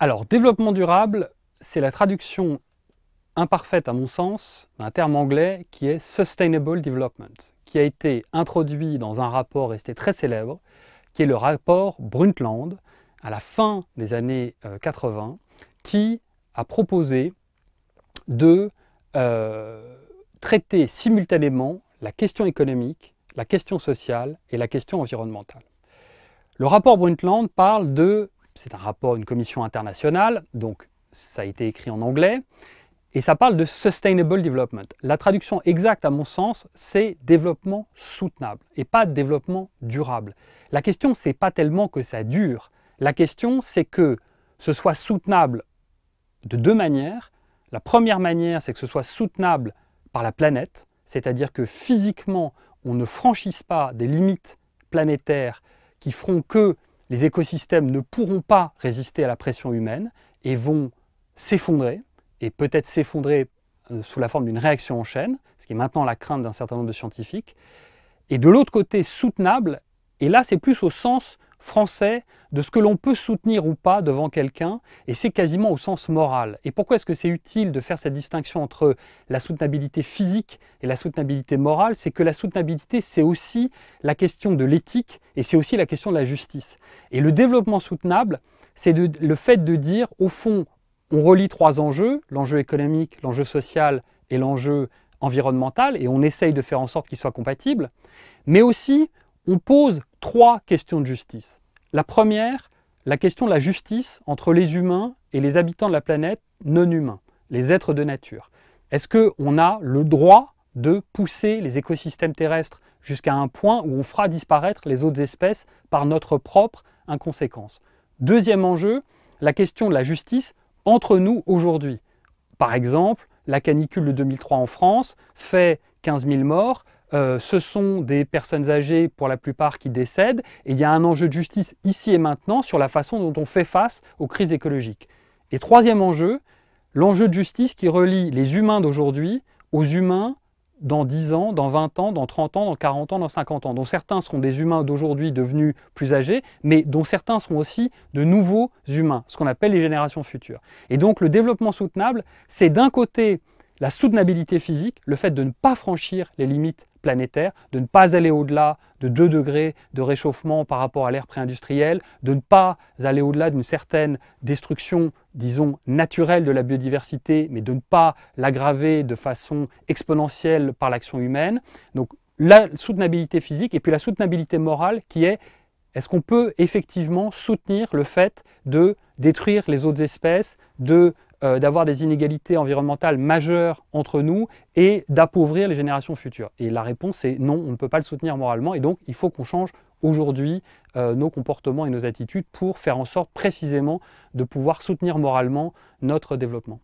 Alors, développement durable, c'est la traduction imparfaite à mon sens d'un terme anglais qui est Sustainable Development, qui a été introduit dans un rapport resté très célèbre, qui est le rapport Brundtland, à la fin des années 80, euh, qui a proposé de euh, traiter simultanément la question économique, la question sociale et la question environnementale. Le rapport Brundtland parle de c'est un rapport, une commission internationale, donc ça a été écrit en anglais, et ça parle de Sustainable Development. La traduction exacte, à mon sens, c'est développement soutenable et pas développement durable. La question, c'est pas tellement que ça dure. La question, c'est que ce soit soutenable de deux manières. La première manière, c'est que ce soit soutenable par la planète, c'est-à-dire que physiquement, on ne franchisse pas des limites planétaires qui feront que les écosystèmes ne pourront pas résister à la pression humaine et vont s'effondrer, et peut-être s'effondrer euh, sous la forme d'une réaction en chaîne, ce qui est maintenant la crainte d'un certain nombre de scientifiques. Et de l'autre côté, soutenable, et là c'est plus au sens français de ce que l'on peut soutenir ou pas devant quelqu'un, et c'est quasiment au sens moral. Et pourquoi est-ce que c'est utile de faire cette distinction entre la soutenabilité physique et la soutenabilité morale C'est que la soutenabilité, c'est aussi la question de l'éthique et c'est aussi la question de la justice. Et le développement soutenable, c'est le fait de dire, au fond, on relie trois enjeux, l'enjeu économique, l'enjeu social et l'enjeu environnemental, et on essaye de faire en sorte qu'ils soient compatibles, mais aussi on pose trois questions de justice. La première, la question de la justice entre les humains et les habitants de la planète non humains, les êtres de nature. Est-ce qu'on a le droit de pousser les écosystèmes terrestres jusqu'à un point où on fera disparaître les autres espèces par notre propre inconséquence Deuxième enjeu, la question de la justice entre nous aujourd'hui. Par exemple, la canicule de 2003 en France fait 15 000 morts, euh, ce sont des personnes âgées pour la plupart qui décèdent, et il y a un enjeu de justice ici et maintenant sur la façon dont on fait face aux crises écologiques. Et troisième enjeu, l'enjeu de justice qui relie les humains d'aujourd'hui aux humains dans 10 ans, dans 20 ans, dans 30 ans, dans 40 ans, dans 50 ans, dont certains seront des humains d'aujourd'hui devenus plus âgés, mais dont certains seront aussi de nouveaux humains, ce qu'on appelle les générations futures. Et donc le développement soutenable, c'est d'un côté la soutenabilité physique, le fait de ne pas franchir les limites planétaires, de ne pas aller au-delà de 2 degrés de réchauffement par rapport à l'ère préindustrielle, de ne pas aller au-delà d'une certaine destruction, disons, naturelle de la biodiversité, mais de ne pas l'aggraver de façon exponentielle par l'action humaine. Donc la soutenabilité physique et puis la soutenabilité morale qui est est-ce qu'on peut effectivement soutenir le fait de détruire les autres espèces, de euh, d'avoir des inégalités environnementales majeures entre nous et d'appauvrir les générations futures Et la réponse est non, on ne peut pas le soutenir moralement et donc il faut qu'on change aujourd'hui euh, nos comportements et nos attitudes pour faire en sorte précisément de pouvoir soutenir moralement notre développement.